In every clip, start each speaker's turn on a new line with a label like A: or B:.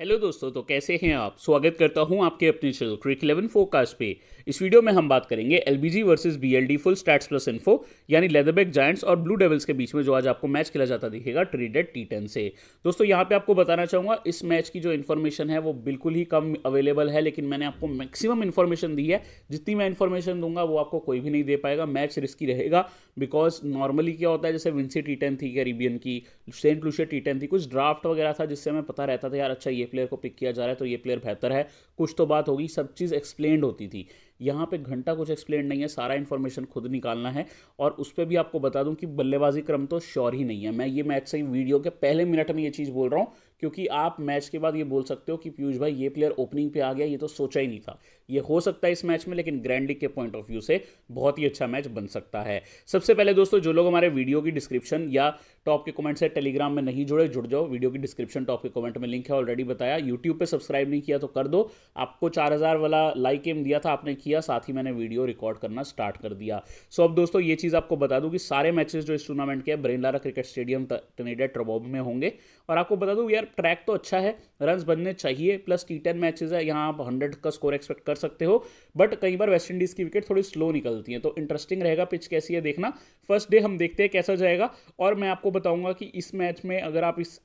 A: hello दोस्तों तो कैसे हैं आप स्वागत करता हूं आपके अपने चैनल क्रिक इलेवन फोरकास्ट पे इस वीडियो में हम बात करेंगे L B G versus B L D full stats plus info यानी लेदरबैक जायंट्स और ब्लू डेवल्स के बीच में जो आज आपको मैच खेला जाता दिखेगा ट्रेडेड टी टेन से दोस्तों यहां पे आपको बताना चाहूंगा इस मैच की जो इन्फॉर्मेशन है वो बिल्कुल ही कम अवेलेबल है लेकिन मैंने आपको मैक्सिमम इन्फॉर्मेशन दी है जितनी मैं इन्फॉर्मेशन दूंगा वो आपको कोई भी नहीं दे पाएगा मैच रिस्की रहेगा बिकॉज नॉर्मली क्या होता है जैसे विंसी टी टेन थी कैरिबियन की सेंट लूशिया टी टेन थी कुछ ड्राफ्ट वगैरह था जिससे हमें पता रहता था यार अच्छा ये ये प्लेयर को पिक किया जा रहा है तो ये प्लेयर बेहतर है कुछ तो बात होगी सब चीज़ एक्सप्लेन होती थी यहाँ पे घंटा कुछ एक्सप्लेन नहीं है सारा इन्फॉर्मेशन खुद निकालना है और उस पर भी आपको बता दूं कि बल्लेबाजी क्रम तो श्योर ही नहीं है मैं ये मैच से वीडियो के पहले मिनट में ये चीज़ बोल रहा हूँ क्योंकि आप मैच के बाद ये बोल सकते हो कि पीयूष भाई ये प्लेयर ओपनिंग पे आ गया ये तो सोचा ही नहीं था ये हो सकता है इस मैच में लेकिन ग्रैंड लीग के पॉइंट ऑफ व्यू से बहुत ही अच्छा मैच बन सकता है सबसे पहले दोस्तों जो लोग हमारे वीडियो की डिस्क्रिप्शन या टॉप के कमेंट से टेलीग्राम में नहीं जुड़े जुड़ जाओ वीडियो की डिस्क्रिप्शन टॉप के कमेंट में लिंक है ऑलरेडी बताया यूट्यूब पर सब्सक्राइब नहीं किया तो कर दो आपको चार वाला लाइक एम दिया था आपने किया साथ ही मैंने वीडियो रिकॉर्ड करना स्टार्ट कर दिया सो अब दोस्तों ये चीज़ आपको बता दूँ कि सारे मैचेस जो इस टूर्नामेंट के हैं ब्रेनलारा क्रिकेट स्टेडियम टनेडा ट्रबॉब में होंगे और आपको बता दूँ यार ट्रैक तो अच्छा है रन बनने चाहिए प्लस टी टेन मैचेज है यहाँ आप हंड्रेड का स्कोर एक्सपेक्ट कर सकते हो बट कई बार वेस्ट इंडीज़ की विकेट थोड़ी स्लो निकलती है तो इंटरेस्टिंग रहेगा पिच कैसी है देखना फर्स्ट डे हम देखते हैं कैसा जाएगा और मैं आपको बताऊंगा कि इस मैच में अगर आप इस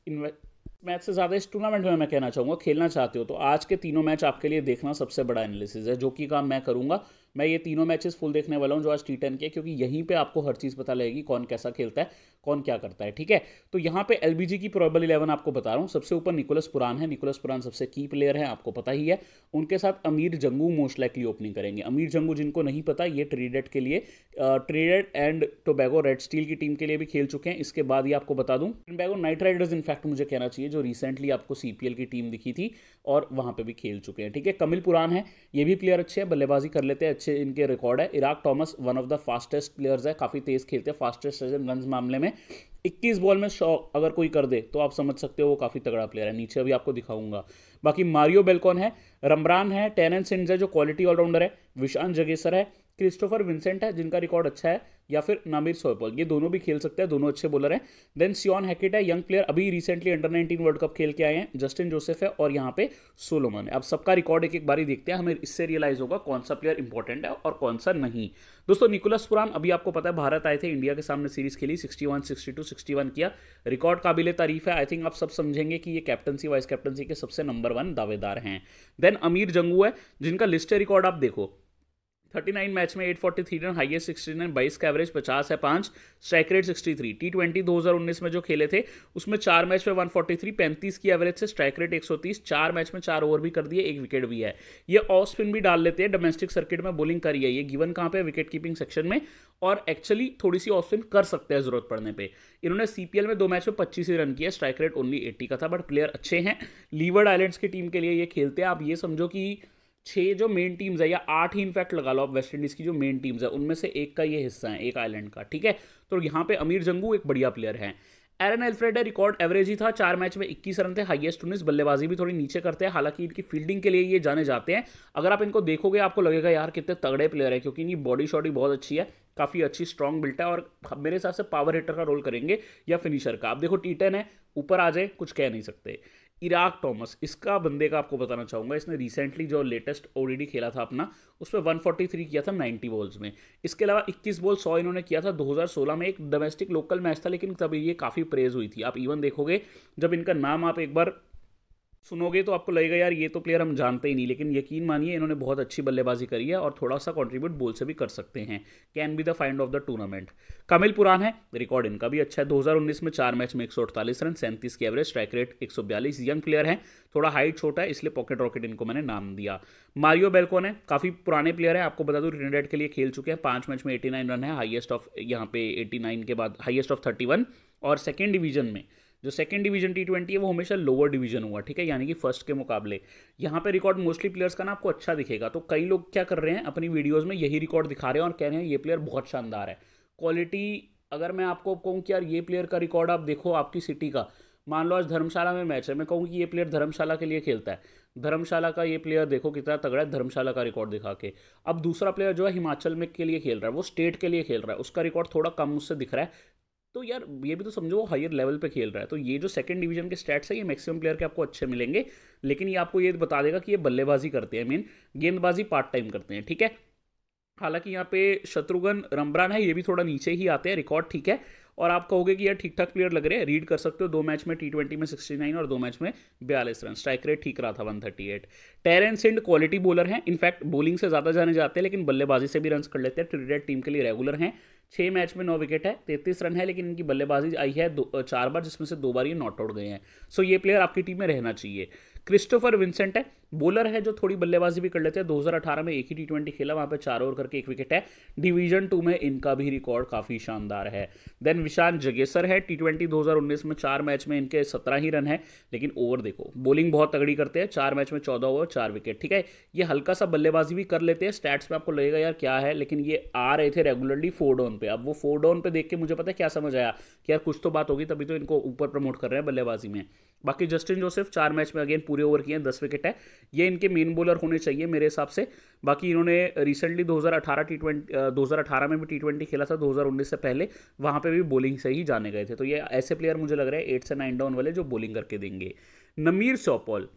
A: मैच से ज़्यादा इस टूर्नामेंट में मैं कहना चाहूँगा खेलना चाहते हो तो आज के तीनों मैच आपके लिए देखना सबसे बड़ा एनालिसिस है जो कि काम मैं करूँगा मैं ये तीनों मैचेस फुल देखने वाला हूँ जो आज टी टेन के क्योंकि यहीं पे आपको हर चीज़ पता लगेगी कौन कैसा खेलता है कौन क्या करता है ठीक है तो यहाँ पे एल की प्रॉबल इलेवन आपको बता रहा हूँ सबसे ऊपर निकोलस पुरान है निकोलस पुरान सबसे की प्लेयर है आपको पता ही है उनके साथ अमीर जंगू मोस्ट लाइकली ओपनिंग करेंगे अमीर जंगू जिनको नहीं पता ये ट्रेडेड के लिए Trinidad and Tobago Red Steel की टीम के लिए भी खेल चुके हैं इसके बाद ही आपको बता दूँ टोबैगो नाइट राइडर्स इनफैक्ट मुझे कहना चाहिए जो रिसेंटली आपको सी की टीम दिखी थी और वहाँ पर भी खेल चुके हैं ठीक है कमिल पुरान है ये भी प्लेयर अच्छे हैं बल्लेबाजी कर लेते हैं अच्छे इनके रिकॉर्ड है इराक Thomas one of the fastest players है काफ़ी तेज़ खेलते हैं फास्टेस्ट रन मामले में 21 बॉल में सौ अगर कोई कर दे तो आप समझ सकते हो वो काफ़ी तगड़ा प्लेयर है नीचे अभी आपको दिखाऊंगा बाकी मारियो बेलकॉन है रमरान है टेरन सिंड्स है जो क्वालिटी ऑलराउंडर है विशांत जगेसर है क्रिस्टोफर विंसेंट है जिनका रिकॉर्ड अच्छा है या फिर नामिर सोयपल ये दोनों भी खेल सकते हैं दोनों अच्छे बॉलर हैं देन सियोन हैकेट है यंग प्लेयर अभी recently under nineteen world cup खेल के आए हैं जस्टिन जोसेफ है और यहाँ पे सोलोमन है अब सबका रिकॉर्ड एक एक बारी देखते हैं हमें इससे रियलाइज होगा कौन सा प्लेयर इंपॉर्टेंट है और कौन सा नहीं दोस्तों निकोलस पुरान अभी आपको पता है भारत आए थे इंडिया के सामने सीरीज खेली sixty one sixty two sixty one किया रिकॉर्ड काबिले तारीफ है आई थिंक आप सब समझेंगे कि ये कैप्टनसी वाइस कैप्टनसी के सबसे नंबर वन दावेदार हैं देन अमीर जंगू है जिनका लिस्ट रिकॉर्ड आप देखो थर्टी नाइन मैच में eight forty three run highest sixty nine बाईस का एवरेज पचास है पाँच strike rate sixty three T twenty दो हज़ार उन्नीस में जो खेले थे उसमें चार मैच में वन फोर्टी थ्री पैंतीस की एवरेज से स्ट्राइक रेट एक सौ तीस चार मैच में चार ओवर भी कर दिए एक विकेट भी है ये ऑफ स्पिन भी डाल लेते हैं डोमेस्टिक सर्किट में बॉलिंग करी है ये गिवन कहाँ पे विकेट कीपिंग सेक्शन में और एक्चुअली थोड़ी सी ऑफ स्पिन कर सकते हैं जरूरत पड़ने पर इन्होंने सीपीएल में दो मैच में पच्चीस ही रन किया स्ट्राइक रेट ओनली एट्टी का था बट प्लेयर अच्छे हैं लीवर्ड आइलैंड्स की टीम के लिए ये खेलते हैं आप ये समझो कि छः जो मेन टीम्स है या आठ ही इनफैक्ट लगा लो आप वेस्ट इंडीज़ की जो मेन टीम्स है उनमें से एक का ये हिस्सा है एक आइलैंड का ठीक है तो यहाँ पे अमीर जंगू एक बढ़िया प्लेयर है एरन एल्फ्रेड रिकॉर्ड एवरेज ही था चार मैच में 21 रन थे हाईएस्ट उन्नीस बल्लेबाजी भी थोड़ी नीचे करते हैं हालांकि इनकी फील्डिंग के लिए ये जाने जाते हैं अगर आप इनको देखोगे आपको लगेगा यार कितने तगड़े प्लेयर है क्योंकि इनकी बॉडी शॉडी बहुत अच्छी है काफ़ी अच्छी स्ट्रॉन्ग बिल्ट है और मेरे हिसाब से पावर हिटर का रोल करेंगे या फिनिशर का आप देखो टी है ऊपर आ जाए कुछ कह नहीं सकते इराक टॉमस इसका बंदे का आपको बताना चाहूँगा इसने रिसेंटली जो लेटेस्ट ओडीडी खेला था अपना उसमें वन किया था 90 बॉल्स में इसके अलावा 21 बॉल 100 इन्होंने किया था 2016 में एक डोमेस्टिक लोकल मैच था लेकिन तब ये काफ़ी प्रेज हुई थी आप इवन देखोगे जब इनका नाम आप एक बार सुनोगे तो आपको लगेगा यार ये तो प्लेयर हम जानते ही नहीं लेकिन यकीन मानिए इन्होंने बहुत अच्छी बल्लेबाजी करी है और थोड़ा सा कंट्रीब्यूट बोल से भी कर सकते हैं can be the find of the tournament Kamil Pooran है रिकॉर्ड इनका भी अच्छा है 2019 में चार मैच में एक रन सैंतीस की एवरेज स्ट्राइक रेट एक यंग प्लेयर है थोड़ा हाइट छोटा है इसलिए पॉकेट रॉकेट इनको मैंने नाम दिया मारियो बेलकोन है काफ़ी पुराने प्लेयर है आपको बता दूँ रिनेडेड के लिए खेल चुके हैं पाँच मैच में एटी रन है हाइएस्ट ऑफ यहाँ पे एटी के बाद हाइएस्ट ऑफ थर्टी और सेकेंड डिवीजन में जो सेकंड डिवीजन टी ट्वेंटी है वो हमेशा लोअर डिवीजन हुआ ठीक है यानी कि फर्स्ट के मुकाबले यहाँ पे रिकॉर्ड मोस्टली प्लेयर्स का ना आपको अच्छा दिखेगा तो कई लोग क्या कर रहे हैं अपनी वीडियोज़ में यही रिकॉर्ड दिखा रहे हैं और कह रहे हैं ये प्लेयर बहुत शानदार है क्वालिटी अगर मैं आपको कहूँ कि यार ये प्लेयर का रिकॉर्ड आप देखो आपकी सिटी का मान लो आज धर्मशाला में मैच है मैं कहूँ कि ये प्लेयर धर्मशाला के लिए खेलता है धर्मशाला का ये प्लेयर देखो कितना तगड़ा है धर्मशाला का रिकॉर्ड दिखा के अब दूसरा प्लेयर जो है हिमाचल में के लिए खेल रहा है वो स्टेट के लिए खेल रहा है उसका रिकॉर्ड थोड़ा कम उससे दिख रहा है तो यार ये भी तो समझो वो हायर लेवल पे खेल रहा है तो ये जो सेकंड डिवीजन के स्टैट्स है ये मैक्सिमम प्लेयर के आपको अच्छे मिलेंगे लेकिन ये आपको ये बता देगा कि ये बल्लेबाजी करते हैं मीन गेंदबाजी पार्ट टाइम करते हैं ठीक है हालांकि यहाँ पे शत्रुघ्न रमब्रान है ये भी थोड़ा नीचे ही आते हैं रिकॉर्ड ठीक है और आप कहोगे कि यार ठीक ठाक प्लेयर लग रहे हैं रीड कर सकते हो दो मैच में टी ट्वेंटी में सिक्सटी नाइन और दो मैच में बयालीस रन स्ट्राइक रेट ठीक रहा था वन थर्टी एट टेरेंस सिंड क्वालिटी बॉलर हैं इनफैक्ट बॉलिंग से ज़्यादा जाने जाते हैं लेकिन बल्लेबाजी से भी रन कर लेते हैं ट्रिडेड टीम के लिए रेगुलर हैं छः मैच में नौ विकेट है तैंतीस रन है लेकिन इनकी बल्लेबाजी आई है दो चार बार जिसमें से दो बार ये नॉट आउट गए हैं सो ये प्लेयर आपकी टीम में रहना चाहिए क्रिस्टोफर विंसेंट है बॉलर है जो थोड़ी बल्लेबाजी भी कर लेते हैं 2018 में एक ही टी ट्वेंटी खेला वहां पे चार ओवर करके एक विकेट है डिवीजन टू में इनका भी रिकॉर्ड काफ़ी शानदार है देन विशांत जगेसर है टी ट्वेंटी दो में चार मैच में इनके सत्रह ही रन है लेकिन ओवर देखो बॉलिंग बहुत तगड़ी करते हैं चार मैच में चौदह ओवर चार विकेट ठीक है ये हल्का सा बल्लेबाजी भी कर लेते हैं स्टैट्स में आपको लगेगा यार क्या है लेकिन ये आ रहे थे रेगुलरली फोर डाउन पे अब वो फोर डाउन पे देख के मुझे पता है क्या समझ आया कि यार कुछ तो बात होगी तभी तो इनको ऊपर प्रमोट कर रहे हैं बल्लेबाजी में बाकी जस्टिन जोसेफ चार मैच में अगेन पूरे ओवर किए हैं दस विकेट है ये इनके मेन बॉलर होने चाहिए मेरे हिसाब से बाकी इन्होंने रिसेंटली 2018 टी ट्वेंटी दो में भी टी ट्वेंटी खेला था 2019 से पहले वहाँ पे भी बॉलिंग से ही जाने गए थे तो ये ऐसे प्लेयर मुझे लग रहा है एट से नाइन डाउन वाले जो बॉलिंग करके देंगे नमीर चौपॉल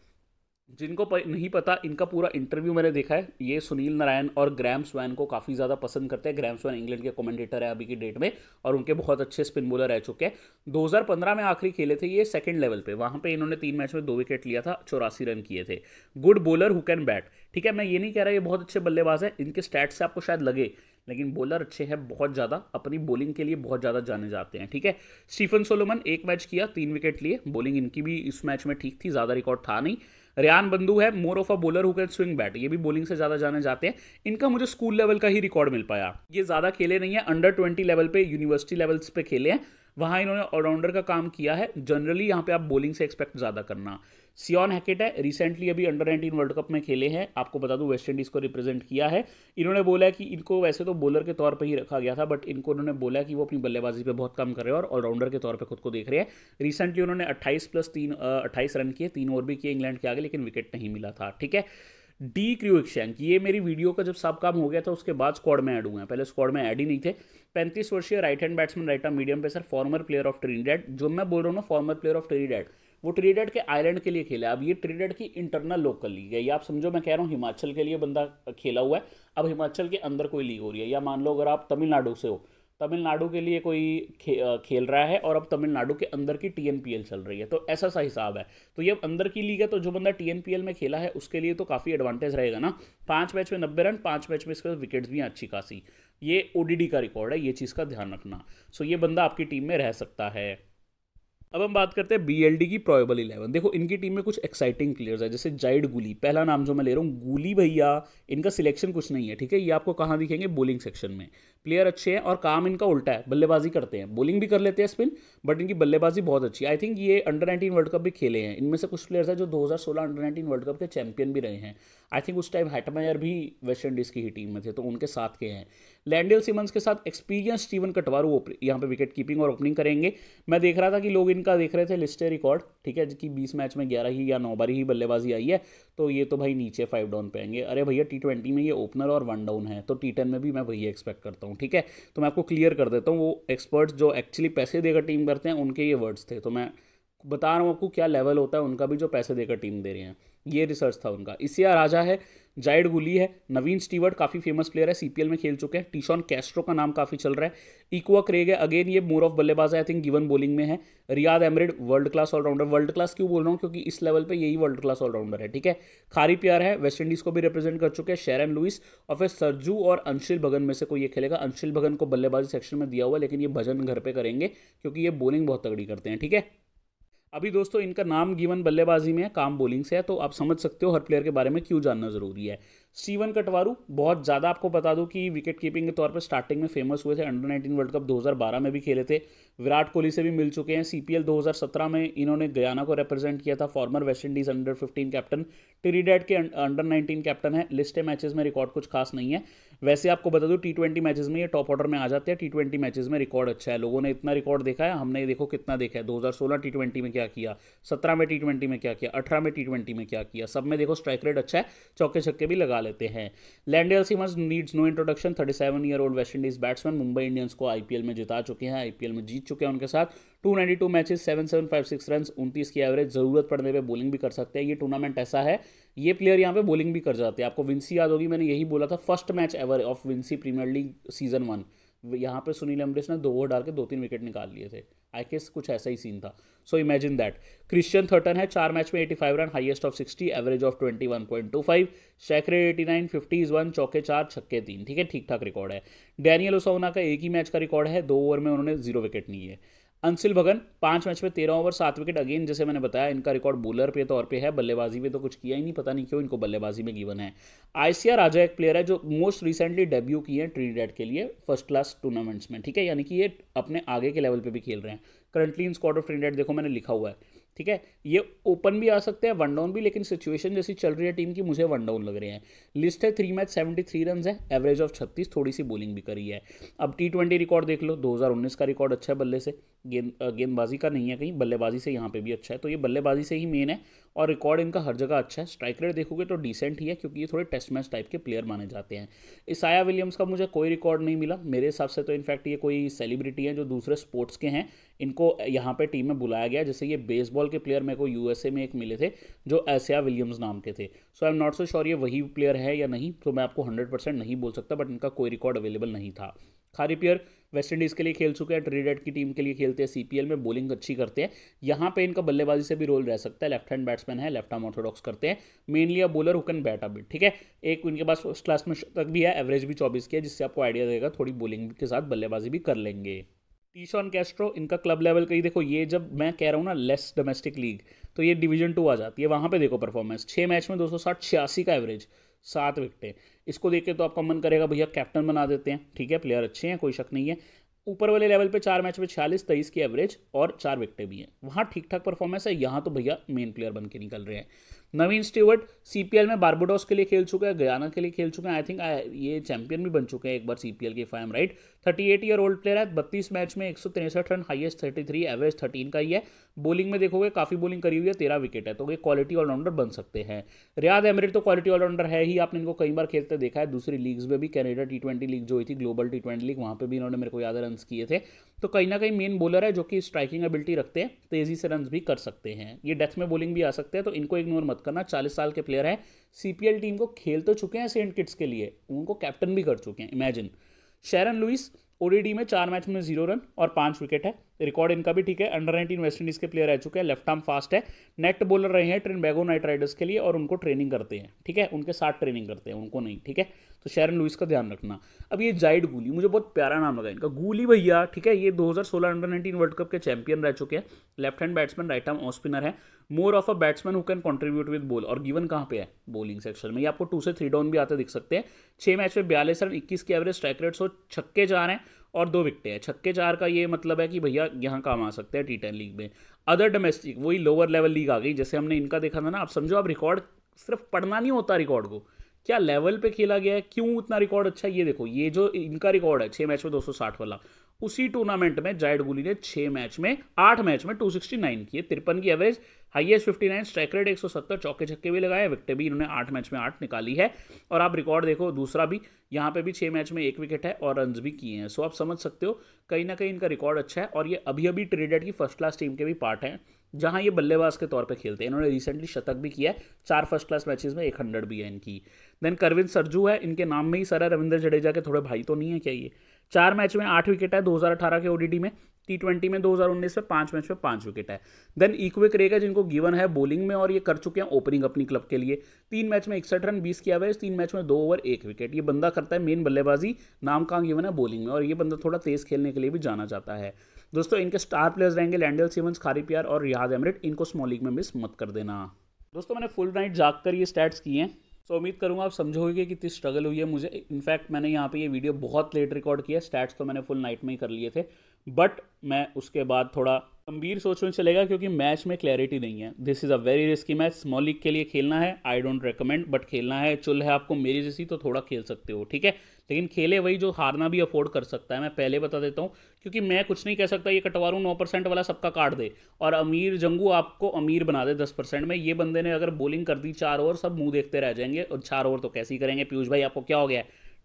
A: जिनको प, नहीं पता इनका पूरा इंटरव्यू मैंने देखा है ये सुनील नारायण और ग्रैम स्वैन को काफ़ी ज़्यादा पसंद करते हैं ग्रैम स्वैन इंग्लैंड के कमेंटेटर है अभी की डेट में और उनके बहुत अच्छे स्पिन बॉलर रह चुके हैं 2015 में आखिरी खेले थे ये सेकंड लेवल पे वहाँ पे इन्होंने तीन मैच में दो विकेट लिया था चौरासी रन किए थे good bowler who can bat ठीक है मैं ये नहीं कह रहा ये बहुत अच्छे बल्लेबाज हैं इनके स्टैट से आपको शायद लगे लेकिन बॉलर अच्छे हैं बहुत ज़्यादा अपनी बॉलिंग के लिए बहुत ज़्यादा जाने जाते हैं ठीक है स्टीफन सोलोमन एक मैच किया तीन विकेट लिए बॉलिंग इनकी भी इस मैच में ठीक थी ज़्यादा रिकॉर्ड था नहीं रियान बंधु है more of a bowler who can swing bat ये भी बॉलिंग से ज़्यादा जाने जाते हैं इनका मुझे स्कूल लेवल का ही रिकॉर्ड मिल पाया ये ज़्यादा खेले नहीं है अंडर ट्वेंटी लेवल पे यूनिवर्सिटी लेवल्स पे खेले हैं वहाँ इन्होंने ऑलराउंडर का काम किया है जनरली यहाँ पे आप बॉलिंग से एक्सपेक्ट ज़्यादा करना सियॉन हैकेट है रिसेंटली अभी अंडर नाइनटीन वर्ल्ड कप में खेले हैं आपको बता दूं वेस्ट इंडीज़ को रिप्रेजेंट किया है इन्होंने बोला है कि इनको वैसे तो बॉलर के तौर पर ही रखा गया था बट इनको उन्होंने बोला कि वो अपनी बल्लेबाजी पर बहुत कम कर रहे हैं और ऑलराउंडर के तौर पर खुद को देख रहे हैं रिसेंटली उन्होंने अट्ठाईस प्लस तीन अट्ठाईस रन किए तीन ओवर भी किए इंग्लैंड के आगे लेकिन विकेट नहीं मिला था ठीक है डी क्रू एक्सचेंज ये मेरी वीडियो का जब सब काम हो गया था उसके बाद स्क्वाड में ऐड हुए हैं पहले स्क्वाड में ऐड ही नहीं थे पैंतीस वर्षीय right hand batsman right arm medium sir former player of Trinidad जो मैं बोल रहा हूँ ना फॉर्मर प्लेयर ऑफ ट्रिनिडेड वो ट्रीडेड के आईलैंड के लिए खेला अब ये ट्रीडेड की इंटरनल लोकल लीग है ये आप समझो मैं कह रहा हूँ हिमाचल के लिए बंदा खेला हुआ है अब हिमाचल के अंदर कोई लीग हो रही है या मान लो अगर आप तमिलनाडु से हो तमिलनाडु के लिए कोई खे, खेल रहा है और अब तमिलनाडु के अंदर की टीएनपीएल चल रही है तो ऐसा सा हिसाब है तो ये अब अंदर की लीग है तो जो बंदा टीएनपीएल में खेला है उसके लिए तो काफ़ी एडवांटेज रहेगा ना पाँच मैच में नब्बे रन पाँच मैच में इसके विकेट्स भी अच्छी खासी ये ओडीडी का रिकॉर्ड है ये चीज़ का ध्यान रखना सो ये बंदा आपकी टीम में रह सकता है अब हम बात करते हैं डी की प्रोएबल इलेवन देखो इनकी टीम में कुछ एक्साइटिंग प्लेयर्स है जैसे जाइड गुली पहला नाम जो मैं ले रहा हूँ गुली भैया इनका सिलेक्शन कुछ नहीं है ठीक है ये आपको कहाँ दिखेंगे बोलिंग सेक्शन में प्लेयर अच्छे हैं और काम इनका उल्टा है बल्लेबाजी करते हैं बॉलिंग भी कर लेते हैं स्पिन बट इनकी बल्लेबाजी बहुत अच्छी आई थिंक ये अंडर नाइनटीन वर्ल्ड कप भी खेले हैं इनमें से कुछ प्लेयर्स हैं जो 2016 अंडर नाइनटीन वर्ल्ड कप के चैंपियन भी रहे हैं आई थिंक उस टाइम हैटमायर भी वेस्ट इंडीज़ की ही टीम में थे तो उनके साथ के हैं लैंडल सिमंस के साथ एक्सपीरियंस स्टीवन कटवार वो यहाँ पे विकेट कीपिंग और ओपनिंग करेंगे मैं देख रहा था कि लोग इनका देख रहे थे लिस्टे रिकॉर्ड ठीक है कि बीस मैच में ग्यारह ही या नौ बारी ही बल्लेबाजी आई है तो ये तो भाई नीचे फाइव डाउन पे आएंगे अरे भैया टी ट्वेंटी में ये ओपनर और वन डाउन है तो टी टेन में भी मैं वही एक्सपेक्ट करता हूँ हूँ ठीक है तो मैं आपको क्लियर कर देता हूँ वो एक्सपर्ट्स जो एक्चुअली पैसे देकर टीम करते हैं उनके ये वर्ड्स थे तो मैं बता रहा हूँ आपको क्या लेवल होता है उनका भी जो पैसे देकर टीम दे रहे हैं ये रिसर्च था उनका इससे राजा है जाइड गुली है नवीन स्टीवर्ट काफ़ी फेमस प्लेयर है सीपीएल में खेल चुके हैं टीशॉन कैस्ट्रो का नाम काफ़ी चल रहा है इक्वा क्रेग है अगेन ये मोर ऑफ बल्लेबाज आई थिंक गिवन बोलिंग में है Rayad Emrit world class allrounder world class क्यों बोल रहा हूँ क्योंकि इस लेवल पर यही वर्ल्ड क्लास ऑलराउंडर है ठीक है खारी प्यार है वेस्ट इंडीज़ को भी रिप्रेजेंट कर चुके हैं शेरन लुइस और फिर सरजू और अंशिल भगन में से कोई ये खेलेगा अंशिल भगन को बल्लेबाजी सेक्शन में दिया हुआ लेकिन ये भजन घर पर करेंगे क्योंकि ये बोलिंग बहुत तगड़ी करते हैं ठीक है अभी दोस्तों इनका नाम गिवन बल्लेबाजी में है काम बॉलिंग से है तो आप समझ सकते हो हर प्लेयर के बारे में क्यों जानना ज़रूरी है सीवन कटवारू बहुत ज़्यादा आपको बता दूँ कि विकेट कीपिंग के तौर पर स्टार्टिंग में फेमस हुए थे अंडर नाइनटीन वर्ल्ड कप 2012 में भी खेले थे विराट कोहली से भी मिल चुके हैं सी 2017 में इन्होंने गयाना को रिप्रेजेंट किया था former West Indies under fifteen captain Trinidad के अंडर नाइनटीन कैप्टन है लिस्ट मैचेज में रिकॉर्ड कुछ खास नहीं है वैसे आपको बता दूँ टी ट्वेंटी मैचेज में ये टॉप ऑर्डर में आ जाते हैं टी ट्वेंटी मैचेज में रिकॉर्ड अच्छा है लोगों ने इतना रिकॉर्ड देखा है हमने देखो कितना देखा है दो हज़ार सोलह टी ट्वेंटी में क्या किया सत्रह में टी ट्वेंटी में क्या किया अठारह में टी ट्वेंटी में क्या किया सब में देखो स्ट्राइक रेट अच्छा है चौके छक्के भी लगा लेते हैं Lendl Simmons needs no introduction thirty seven year old West Indies batsman Mumbai Indians को आईपीएल में जिता चुके हैं आईपीएल में जीत चुके हैं उनके साथ two ninety 292 matches six run 29 की एवरेज जरूरत पड़ने पर बोलिंग भी कर सकते हैं ये टूर्नामेंट ऐसा है ये प्लेयर यहाँ पे बोलिंग भी कर जाते हैं आपको विंसी याद होगी मैंने यही बोला था first match ever of Vincy Premier League season one यहाँ पर सुनील अम्बरीश ने दो ओवर डाल के दो तीन विकेट निकाल लिए थे आई केस कुछ ऐसा ही सीन था so imagine that Christian Thurton है चार मैच में eighty five run highest of sixty average of twenty one point two five शेखरे एटी नाइन फिफ्टीज वन चौके चार छक्के तीन ठीक है ठीक ठाक रिकॉर्ड है डैनियल ओसोना का एक ही मैच का रिकॉर्ड है दो ओवर में उन्होंने जीरो विकेट नहीं है अंशिल भगन पांच मैच में तेरह ओवर सात विकेट अगेन जैसे मैंने बताया इनका रिकॉर्ड बॉलर पे तौर और पे है बल्लेबाजी में तो कुछ किया ही नहीं पता नहीं क्यों इनको बल्लेबाजी में गिवन है आईसीआर राजा एक प्लेयर है जो मोस्ट रिसेंटली डेब्यू किए हैं ट्रीडेड के लिए फर्स्ट क्लास टूर्नामेंट्स में ठीक है यानी कि ये अपने आगे के लेवल पर भी खेल रहे हैं currently in squad of Trinidad देखो मैंने लिखा हुआ है ठीक है ये ओपन भी आ सकते हैं वन डाउन भी लेकिन सिचुएशन जैसी चल रही है टीम की मुझे वन डाउन लग रहे हैं लिस्ट है three match seventy three run है एवरेज ऑफ छत्तीस थोड़ी सी बॉलिंग भी करी है अब टी ट्वेंटी रिकॉर्ड देख लो दो हज़ार उन्नीस का रिकॉर्ड अच्छा है बल्ले से गेंद गेंदबाजी का नहीं है कहीं बल्लेबाजी से यहाँ पे भी अच्छा है तो ये बल्लेबाजी से ही मेन है और रिकॉर्ड इनका हर जगह अच्छा है स्ट्राइक रेट देखोगे तो डिसेंट ही है क्योंकि ये थोड़े टेस्ट मैच टाइप के प्लेयर माने जाते हैं ईसाया विलियम्स का मुझे कोई रिकॉर्ड नहीं मिला मेरे हिसाब से तो इनफैक्ट ये कोई सेलिब्रिटी है जो दूसरे स्पोर्ट्स के हैं इनको यहाँ पर टीम में बुलाया गया जैसे ये बेसबॉल के प्लेयर मेरे को यू में एक मिले थे जो एसिया विलियम्स नाम के थे so I am not so sure ये वही प्लेयर है या नहीं तो मैं आपको हंड्रेड परसेंट नहीं बोल सकता बट इनका कोई रिकॉर्ड अवेलेबल नहीं था खारिपियर वेस्ट इंडीज़ के लिए खेल चुके हैं ट्रीडेड की टीम के लिए खेलते हैं सीपीएल में बॉलिंग अच्छी करते हैं यहाँ पे इनका बल्लेबाजी से भी रोल रह सकता है लेफ्ट हैंड बैट्समैन है लेफ्ट आर्म ऑर्थोडॉक्स करते हैं mainly a bowler who can bat अब ठीक है एक इनके पास फर्स्ट क्लास में तक भी है एवरेज भी चौबीस की है जिससे आपको आइडिया देगा थोड़ी बॉलिंग के साथ बल्लेबाजी भी कर लेंगे टीशॉन कैस्ट्रो इनका क्लब लेवल का ही देखो ये जब मैं कह रहा हूँ ना लेस डोमेस्टिक लीग तो ये डिवीजन टू आ जाती है वहाँ पे देखो परफॉर्मेंस छः मैच में दो सौ साठ छियासी का एवरेज सात विकटें इसको देख के तो आपका मन करेगा भैया कैप्टन बना देते हैं ठीक है प्लेयर अच्छे हैं कोई शक नहीं है ऊपर वाले लेवल पे चार मैच में छियालीस तेईस की एवरेज और चार विकटें भी हैं वहाँ ठीक ठाक परफॉर्मेंस है यहाँ तो भैया मेन प्लेयर बन के निकल रहे हैं नवीन स्टीवर्ट सीपीएल में बारबोडोस के लिए खेल चुके हैं गयाना के लिए खेल चुके हैं आई थिंक ये चैंपियन भी बन चुके हैं एक बार सीपीएल के फाइम right thirty eight year old player है बत्तीस मैच में एक सौ तिरसठ run highest thirty three average thirteen का ही है बॉलिंग में देखोगे काफ़ी बॉलिंग करी हुई है तेरह विकेट है तो ये क्वालिटी ऑलराउंडर बन सकते हैं रियाद एमरेट तो क्वालिटी ऑलराउंडर है ही आपने इनको कई बार खेलते देखा है दूसरी लीग्स में भी कैनेडा टी ट्वेंटी लीग जो हुई थी ग्लोबल टी ट्वेंटी लीग वहाँ पर भी इन्होंने मेरे को याद रन किए थे तो कहीं ना कहीं मेन बॉलर है जो कि स्ट्राइकिंग एबिलिटी रखते हैं तेज़ी से रन भी कर सकते हैं ये डेथ में बॉलिंग भी आ सकते हैं तो इनको इग्नोर मत मत करना चालीस साल के प्लेयर हैं सीपीएल टीम को खेल तो चुके हैं सेंट किट्स के लिए उनको कैप्टन भी कर चुके हैं इमेजिन शेरन लुइस ओडीडी में चार मैच में जीरो रन और पांच विकेट है रिकॉर्ड इनका भी ठीक है अंडर नाइनटीन वेस्ट इंडीज के प्लेयर रह चुके हैं लेफ्ट आर्म फास्ट है नेट बॉलर रहे हैं ट्रेन बैगो नाइट राइडर्स के लिए और उनको ट्रेनिंग करते हैं ठीक है उनके साथ ट्रेनिंग करते हैं उनको नहीं ठीक है तो शेरन लुइस का ध्यान रखना अब ये जाइड गूली मुझे बहुत प्यारा नाम लगा इनका गूली भैया ठीक है ये दो अंडर नाइनटीन वर्ल्ड कप के चैंपियन रह चुके हैं left hand batsman right arm off spinner है more of a batsman who can contribute with ball और गिवन कहाँ पे है बॉलिंग सेक्शन में ये आपको टू से थ्री डाउन भी आते दिख सकते हैं छः मैच में बयालीस रन इक्कीस की एवरेज स्ट्राइक रेट्स सो छक्के चार हैं और दो विकटे हैं छक्के चार का ये मतलब है कि भैया यहाँ काम आ सकते हैं टी टेन लीग में अदर डोमेस्टिक वही लोअर लेवल लीग आ गई जैसे हमने इनका देखा था ना आप समझो आप रिकॉर्ड सिर्फ पढ़ना नहीं होता रिकॉर्ड को क्या लेवल पे खेला गया है क्यों उतना रिकॉर्ड अच्छा है ये देखो ये जो इनका रिकॉर्ड है छः मैच में साठ वाला उसी टूर्नामेंट में जायड गुली ने छः मैच में आठ मैच में नाइन किए तिरपन की एवरेज हाईएस्ट नाइन स्ट्राइक रेट सत्तर चौके छक्के भी लगाए विकेट भी इन्होंने आठ मैच में आठ निकाली है और आप रिकॉर्ड देखो दूसरा भी यहाँ पे भी छः मैच में एक विकेट है और रन्स भी किए हैं सो आप समझ सकते हो कहीं ना कहीं इनका रिकॉर्ड अच्छा है और ये अभी अभी ट्रेडेड की फर्स्ट क्लास टीम के भी पार्ट हैं जहाँ ये बल्लेबाज के तौर पर खेलते हैं इन्होंने रिसेंटली शतक भी किया है चार फर्स्ट क्लास मैचेज में एक हंड्रेड भी है इनकी देन करविंद सरजू है इनके नाम में ही सर है रविंद्र जडेजा के थोड़े भाई तो नहीं है क्या ये चार मैच में आठ विकेट है 2018 के ओडीडी में टी ट्वेंटी में 2019 में पांच मैच में पांच विकेट है देन इक्विक रेगा जिनको गिवन है बॉलिंग में और ये कर चुके हैं ओपनिंग अपनी क्लब के लिए तीन मैच में इकसठ रन बीस हुआ है तीन मैच में दो ओवर एक विकेट ये बंदा करता है मेन बल्लेबाजी नाम का गिवन है बॉलिंग में और ये बंदा थोड़ा तेज खेलने के लिए भी जाना जाता है दोस्तों इनके स्टार प्लेयर्स रहेंगे लैंडल सीवंस खारी प्यार और रियाज एमरेट इनको स्मॉल लीग में मिस मत कर देना दोस्तों मैंने फुल नाइट जाग कर ये स्टैट्स किए हैं सो उम्मीद करूँगा आप समझोगे कि कितनी स्ट्रगल हुई है मुझे इनफैक्ट मैंने यहाँ पे ये वीडियो बहुत लेट रिकॉर्ड किया स्टैट्स तो मैंने फुल नाइट में ही कर लिए थे बट मैं उसके बाद थोड़ा गंभीर सोच में चलेगा क्योंकि मैच में क्लैरिटी नहीं है this is a very risky match small league के लिए खेलना है आई डोंट रिकमेंड बट खेलना है चुल है आपको मेरी जैसी तो थोड़ा खेल सकते हो ठीक है लेकिन खेले वही जो हारना भी अफोर्ड कर सकता है मैं पहले बता देता हूँ क्योंकि मैं कुछ नहीं कह सकता ये कटवारू नौ परसेंट वाला सबका काट दे और अमीर जंगू आपको अमीर बना दे दस परसेंट में ये बंदे ने अगर बॉलिंग कर दी चार ओवर सब मुंह देखते रह जाएंगे और चार ओवर तो कैसे ही करेंगे पीयूष भाई आपको क्या हो गया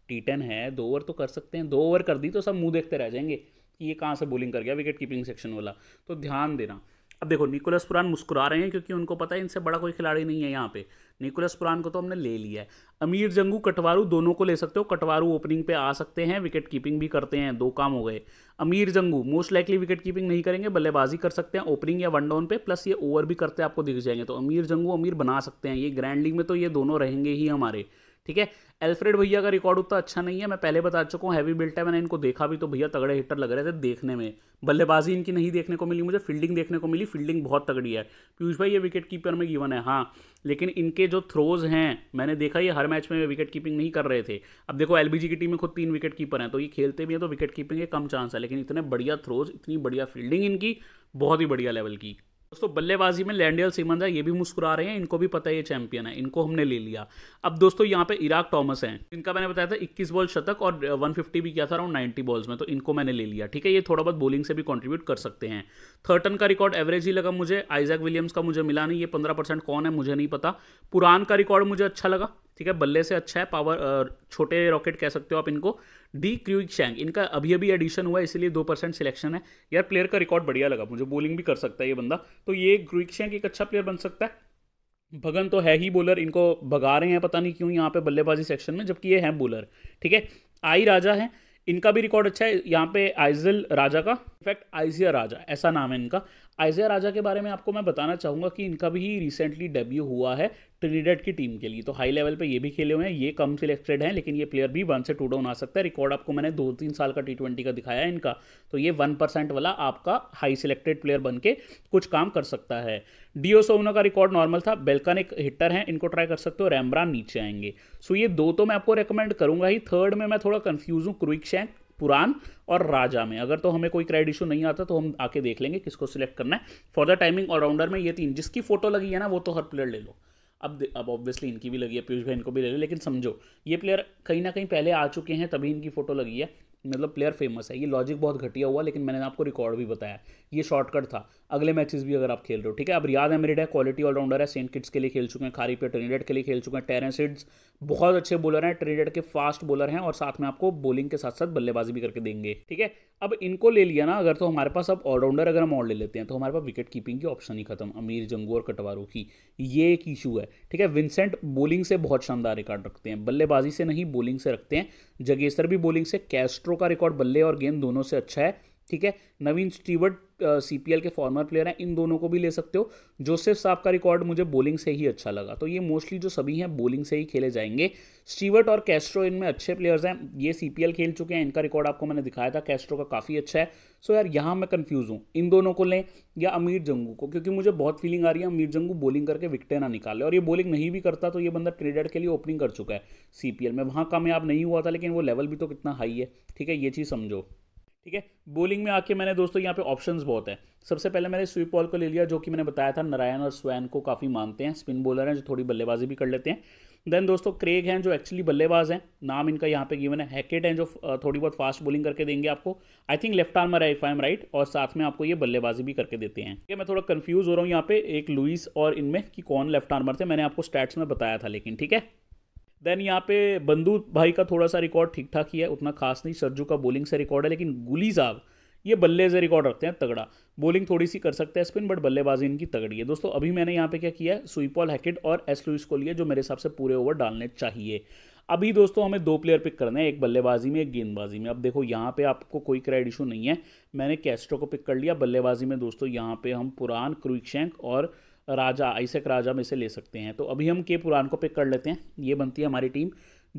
A: टी है दो ओवर तो कर सकते हैं दो ओवर कर दी तो सब मुंह देखते रह जाएंगे ये कहाँ से बॉलिंग कर गया विकेट कीपिंग सेक्शन वाला तो ध्यान देना अब देखो निकोलस पुरान मुस्कुरा रहे हैं क्योंकि उनको पता है इनसे बड़ा कोई खिलाड़ी नहीं है यहाँ पे निकोलस पुरान को तो हमने ले लिया है अमीर जंगू कटवारू दोनों को ले सकते हो कटवारू ओपनिंग पे आ सकते हैं विकेट कीपिंग भी करते हैं दो काम हो गए Amir Jangoo most likely wicket keeping नहीं करेंगे बल्लेबाजी कर सकते हैं ओपनिंग या वन डाउन पे प्लस ये ओवर भी करते आपको दिख जाएंगे तो अमीर जंगू अमीर बना सकते हैं ये ग्रैंड लीग में तो ये दोनों रहेंगे ही हमारे ठीक है एल्फ्रेड भैया का रिकॉर्ड उतना अच्छा नहीं है मैं पहले बता चुका हूँ हैवी बिल्ट है मैंने इनको देखा भी तो भैया तगड़े हिटर लग रहे थे देखने में बल्लेबाजी इनकी नहीं देखने को मिली मुझे फील्डिंग देखने को मिली फील्डिंग बहुत तगड़ी है पीयूष भाई ये विकेट कीपर में गिवन है हाँ लेकिन इनके जो थ्रोज हैं मैंने देखा ये हर मैच में विकेट कीपिंग नहीं कर रहे थे अब देखो एल की टीम में खुद तीन विकेट कीपर हैं तो ये खेलते भी हैं तो विकेट कीपिंग के कम चांस है लेकिन इतने बढ़िया थ्रोज इतनी बढ़िया फील्डिंग इनकी बहुत ही बढ़िया लेवल की दोस्तों बल्लेबाजी में लैंडियल सीमन है ये भी मुस्कुरा रहे हैं इनको भी पता है ये चैंपियन है इनको हमने ले लिया अब दोस्तों यहाँ पे इराक टॉमस हैं इनका मैंने बताया था 21 बॉल शतक और 150 भी किया था अराउंड 90 बॉल्स में तो इनको मैंने ले लिया ठीक है ये थोड़ा बहुत बॉलिंग से भी कॉन्ट्रीब्यूट कर सकते हैं थर्टन का रिकॉर्ड एवरेज ही लगा मुझे आइजैक विलियम्स का मुझे मिला नहीं ये पंद्रह कौन है मुझे नहीं पता पुरान का रिकॉर्ड मुझे अच्छा लगा ठीक है बल्ले से अच्छा है पावर छोटे रॉकेट कह सकते हो आप इनको डी क्रूक शैंग इनका अभी अभी एडिशन हुआ इसलिए दो परसेंट सिलेक्शन है यार प्लेयर का रिकॉर्ड बढ़िया लगा मुझे बोलिंग भी कर सकता है ये बंदा तो ये क्रूक शैंग एक अच्छा प्लेयर बन सकता है भगन तो है ही बॉलर इनको भगा रहे हैं पता नहीं क्यों यहाँ पे बल्लेबाजी सेक्शन में जबकि ये है बॉलर ठीक है आई राजा है इनका भी रिकॉर्ड अच्छा है यहाँ पे आइजल राजा का इनफैक्ट आइजिया राजा ऐसा नाम है इनका आइजिया राजा के बारे में आपको मैं बताना चाहूँगा कि इनका भी रिसेंटली डेब्यू हुआ है ट्रिनिडेड की टीम के लिए तो हाई लेवल पे ये भी खेले हुए हैं ये कम सिलेक्टेड हैं लेकिन ये प्लेयर भी वन से टू डाउन आ सकता है रिकॉर्ड आपको मैंने दो तीन साल का टी ट्वेंटी का दिखाया है इनका तो ये वन परसेंट वाला आपका हाई सिलेक्टेड प्लेयर बन के कुछ काम कर सकता है डीओ सोना का रिकॉर्ड नॉर्मल था बेलकन एक हिटर हैं इनको ट्राई कर सकते हो रैमरा नीचे आएंगे सो ये दो तो मैं आपको रिकमेंड करूंगा ही थर्ड में मैं थोड़ा कन्फ्यूज हूँ क्रुक शैंक पुरान और राजा में अगर तो हमें कोई क्रेड इशू नहीं आता तो हम आके देख लेंगे किसको सिलेक्ट करना है फॉर द टाइमिंग ऑलराउंडर में ये तीन जिसकी फोटो लगी है ना वो तो हर प्लेयर ले लो अब अब ऑब्वियसली इनकी भी लगी है पीयूष भाई इनको भी ले लो लेकिन समझो ये प्लेयर कहीं ना कहीं पहले आ चुके हैं तभी इनकी फोटो लगी है मतलब प्लेयर फेमस है ये लॉजिक बहुत घटिया हुआ लेकिन मैंने आपको रिकॉर्ड भी बताया ये शॉर्टकट था अगले मैचेस भी अगर आप खेल रहे हो ठीक है अब रियाद एमरिड है क्वालिटी ऑलराउंडर है सेंट किट्स के लिए खेल चुके हैं खारी पे ट्रेनिडेड के लिए खेल चुके हैं टेरेंसिड्स बहुत अच्छे बॉलर हैं ट्रेनिडेड के फास्ट बॉलर हैं और साथ में आपको बॉलिंग के साथ साथ बल्लेबाजी भी करके देंगे ठीक है अब इनको ले लिया ना अगर तो हमारे पास अब ऑलराउंडर अगर हम और ले लेते हैं तो हमारे पास विकेट कीपिंग की ऑप्शन ही खत्म अमीर जंगू और कटवारों की ये एक इशू है ठीक है विंसेंट बॉलिंग से बहुत शानदार रिकॉर्ड रखते हैं बल्लेबाजी से नहीं बॉलिंग से रखते हैं जगेसर भी बॉलिंग से कैस्ट्रो का रिकॉर्ड बल्ले और गेंद दोनों से अच्छा है ठीक है नवीन स्टीवर्ट सी के फॉर्मर प्लेयर हैं इन दोनों को भी ले सकते हो जोसेफ साहब का रिकॉर्ड मुझे बॉलिंग से ही अच्छा लगा तो ये मोस्टली जो सभी हैं बॉलिंग से ही खेले जाएंगे स्टीवर्ट और कैस्ट्रो इनमें अच्छे प्लेयर्स हैं ये सी खेल चुके हैं इनका रिकॉर्ड आपको मैंने दिखाया था कैस्ट्रो का काफ़ी अच्छा है सो यार यहाँ मैं कन्फ्यूज़ हूँ इन दोनों को लें या अमीर जंगू को क्योंकि मुझे बहुत फीलिंग आ रही है अमीर जंगू बॉलिंग करके विकटें ना निकाले और ये बॉलिंग नहीं भी करता तो ये बंदा ट्रेडर के लिए ओपनिंग कर चुका है सी में वहाँ कामयाब नहीं हुआ था लेकिन वो लेवल भी तो कितना हाई है ठीक है ये चीज़ समझो ठीक है बोलिंग में आके मैंने दोस्तों यहाँ पे ऑप्शंस बहुत है सबसे पहले मैंने स्वीप बॉल को ले लिया जो कि मैंने बताया था नारायण और स्वैन को काफ़ी मानते हैं स्पिन बॉलर हैं जो थोड़ी बल्लेबाजी भी कर लेते हैं देन दोस्तों क्रेग हैं जो एक्चुअली बल्लेबाज हैं नाम इनका यहाँ पे गिवन है हैकेट हैं जो थोड़ी बहुत फास्ट बॉलिंग करके देंगे आपको आई थिंक लेफ्ट आर्मर है इफ आई एम राइट और साथ में आपको ये बल्लेबाजी भी करके देते हैं ठीक है मैं थोड़ा कंफ्यूज हो रहा हूँ यहाँ पे एक लुइस और इनमें कि कौन लेफ्ट आर्मर थे मैंने आपको स्टैट्स में बताया था लेकिन ठीक है देन यहाँ पे बंदू भाई का थोड़ा सा रिकॉर्ड ठीक ठाक ही है उतना खास नहीं सरजू का बॉलिंग से रिकॉर्ड है लेकिन गुली साहब ये बल्ले से रिकॉर्ड रखते हैं तगड़ा बॉलिंग थोड़ी सी कर सकते हैं स्पिन बट बल्लेबाजी इनकी तगड़ी है दोस्तों अभी मैंने यहाँ पे क्या किया है स्वीपॉल हैकेट और एस लुइस को लिए जो मेरे हिसाब से पूरे ओवर डालने चाहिए अभी दोस्तों हमें दो प्लेयर पिक करने हैं एक बल्लेबाजी में एक गेंदबाजी में अब देखो यहाँ पे आपको कोई क्रेड इशू नहीं है मैंने कैस्ट्रो को पिक कर लिया बल्लेबाजी में दोस्तों यहाँ पे हम पुरान क्रुक और राजा आइसक राजा में से ले सकते हैं तो अभी हम के पुरान को पिक कर लेते हैं ये बनती है हमारी टीम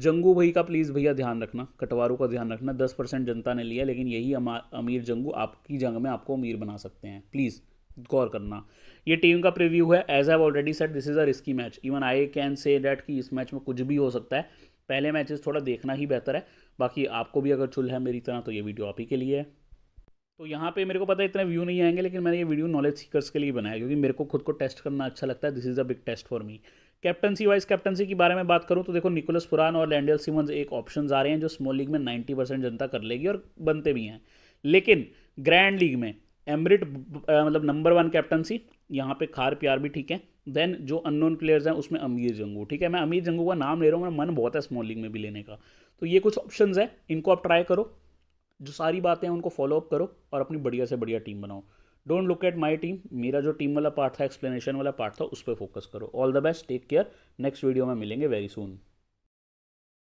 A: जंगू भाई का प्लीज़ भैया ध्यान रखना कटवारों का ध्यान रखना दस परसेंट जनता ने लिया लेकिन यही अमीर जंगू आपकी जंग में आपको अमीर बना सकते हैं प्लीज़ गौर करना ये टीम का प्रिव्यू है as have already set this is a risky match even I can say that कि इस मैच में कुछ भी हो सकता है पहले मैचेस थोड़ा देखना ही बेहतर है बाकी आपको भी अगर चुल है मेरी तरह तो ये वीडियो आप ही के लिए है तो यहाँ पे मेरे को पता है इतने व्यू नहीं आएंगे लेकिन मैंने ये वीडियो नॉलेज सीकर्स के लिए बनाया क्योंकि मेरे को खुद को टेस्ट करना अच्छा लगता है this is a big test for me captaincy wise captaincy के बारे में बात करूँ तो देखो निकोलस पुरान और लैंडियल सिमंस एक ऑप्शन आ रहे हैं जो स्मॉल लीग में नाइन्टी परसेंट जनता कर लेगी और बनते भी हैं लेकिन ग्रैंड लीग में एमरिट मतलब नंबर वन कैप्टनसी यहाँ पे खार प्यार भी ठीक है देन जो अननोन प्लेयर्स हैं उसमें अमीर जंगू ठीक है मैं अमीर जंगू का नाम ले रहा हूँ मेरा मन बहुत है स्मॉल लीग में भी लेने का तो ये कुछ ऑप्शंस है इनको आप ट्राई करो जो सारी बातें हैं उनको फॉलोअप करो और अपनी बढ़िया से बढ़िया टीम बनाओ don't look at my team मेरा जो टीम वाला पार्ट था एक्सप्लेनेशन वाला पार्ट था उस पर फोकस करो all the best take care next video में मिलेंगे वेरी सून